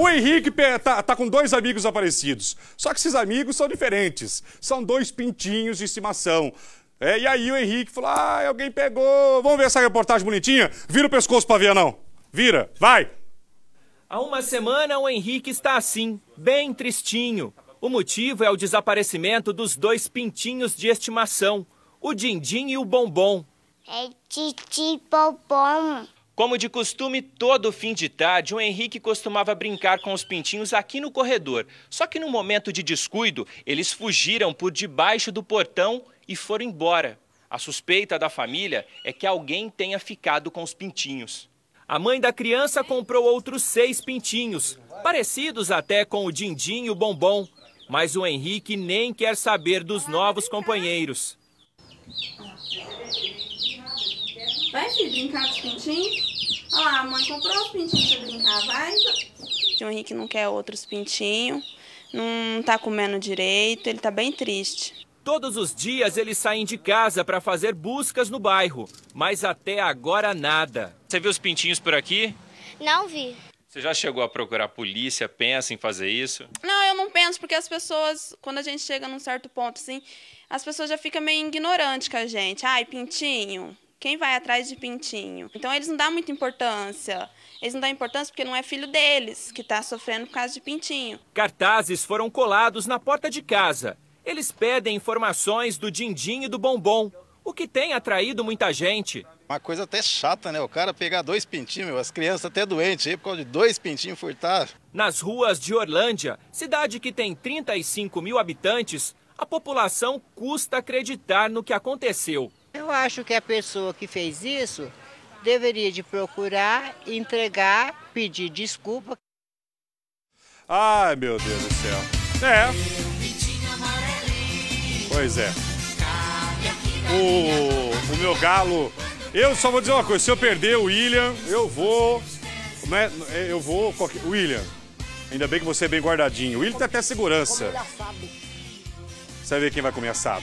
O Henrique tá, tá, com dois amigos aparecidos. Só que esses amigos são diferentes. São dois pintinhos de estimação. É, e aí o Henrique falou: ah, alguém pegou. Vamos ver essa reportagem bonitinha? Vira o pescoço pra ver, não. Vira, vai. Há uma semana o Henrique está assim, bem tristinho. O motivo é o desaparecimento dos dois pintinhos de estimação, o Dindim e o Bombom. É titi bombom. Como de costume, todo fim de tarde, o Henrique costumava brincar com os pintinhos aqui no corredor. Só que num momento de descuido, eles fugiram por debaixo do portão e foram embora. A suspeita da família é que alguém tenha ficado com os pintinhos. A mãe da criança comprou outros seis pintinhos, parecidos até com o Dindim e o Bombom. Mas o Henrique nem quer saber dos novos companheiros. Vai, filho, brincar com os pintinhos? Olha lá, a mãe comprou os pintinhos pra brincar, vai. O Henrique não quer outros pintinhos, não tá comendo direito, ele tá bem triste. Todos os dias eles saem de casa para fazer buscas no bairro, mas até agora nada. Você viu os pintinhos por aqui? Não vi. Você já chegou a procurar a polícia? Pensa em fazer isso? Não, eu não penso, porque as pessoas, quando a gente chega num certo ponto assim, as pessoas já ficam meio ignorantes com a gente. Ai, pintinho, quem vai atrás de pintinho? Então eles não dão muita importância. Eles não dão importância porque não é filho deles que está sofrendo por causa de pintinho. Cartazes foram colados na porta de casa. Eles pedem informações do din e do bombom, o que tem atraído muita gente. Uma coisa até chata, né? O cara pegar dois pintinhos, meu, as crianças até doentes aí por causa de dois pintinhos furtar. Nas ruas de Orlândia, cidade que tem 35 mil habitantes, a população custa acreditar no que aconteceu. Eu acho que a pessoa que fez isso deveria de procurar, entregar, pedir desculpa. Ai, meu Deus do céu. É. Pois é. O, o meu galo. Eu só vou dizer uma coisa, se eu perder o William, eu vou. Né, eu vou. William, ainda bem que você é bem guardadinho. O William tem tá até segurança. Você vai ver quem vai comer assado.